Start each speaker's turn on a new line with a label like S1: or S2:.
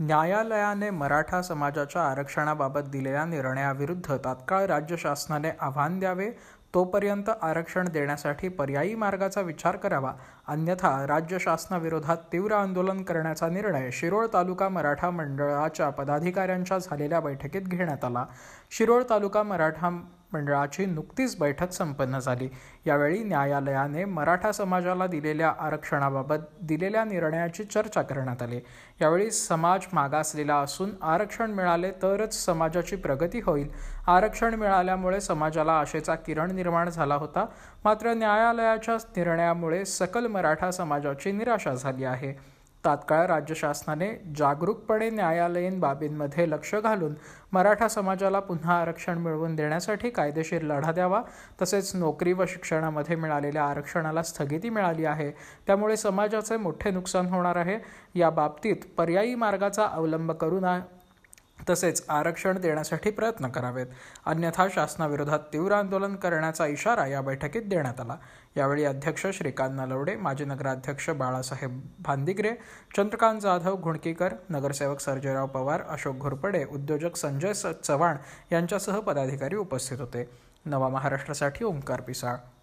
S1: न्यायालयाने मराठा समाजाच्या आरक्षणाबाबत दिलेल्या निर्णयाविरुद्ध तात्काळ राज्य शासनाने आव्हान द्यावे तोपर्यंत आरक्षण देण्यासाठी पर्यायी मार्गाचा विचार करावा अन्यथा राज्य शासनाविरोधात तीव्र आंदोलन करण्याचा निर्णय शिरोळ तालुका मराठा मंडळाच्या पदाधिकाऱ्यांच्या झालेल्या बैठकीत घेण्यात आला शिरोळ तालुका मराठा मंडळाची नुकतीच बैठक संपन्न झाली यावेळी न्यायालयाने मराठा समाजाला दिलेल्या आरक्षणाबाबत दिलेल्या निर्णयाची चर्चा करण्यात आली यावेळी समाज मागासलेला असून आरक्षण मिळाले तरच समाजाची प्रगती होईल आरक्षण मिळाल्यामुळे समाजाला आशेचा किरण निर्माण झाला होता मात्र न्यायालयाच्या निर्णयामुळे सकल मराठा समाजाची निराशा झाली आहे तात्काळ राज्य शासनाने जागरूकपणे न्यायालयीन बाबींमध्ये लक्ष घालून मराठा समाजाला पुन्हा आरक्षण मिळवून देण्यासाठी कायदेशीर लढा द्यावा तसेच नोकरी व शिक्षणामध्ये मिळालेल्या आरक्षणाला स्थगिती मिळाली आहे त्यामुळे समाजाचे मोठे नुकसान होणार आहे या बाबतीत पर्यायी मार्गाचा अवलंब करून तसेच आरक्षण देण्यासाठी प्रयत्न करावेत अन्यथा शासनाविरोधात तीव्र आंदोलन करण्याचा इशारा या बैठकीत देण्यात आला यावेळी अध्यक्ष श्रीकांत नलवडे माजी नगराध्यक्ष बाळासाहेब भांदिग्रे चंद्रकांत जाधव घुणकीकर नगरसेवक सर्जेराव पवार अशोक घोरपडे उद्योजक संजय चव्हाण यांच्यासह पदाधिकारी उपस्थित होते नवा महाराष्ट्रासाठी ओंकार पिसाळ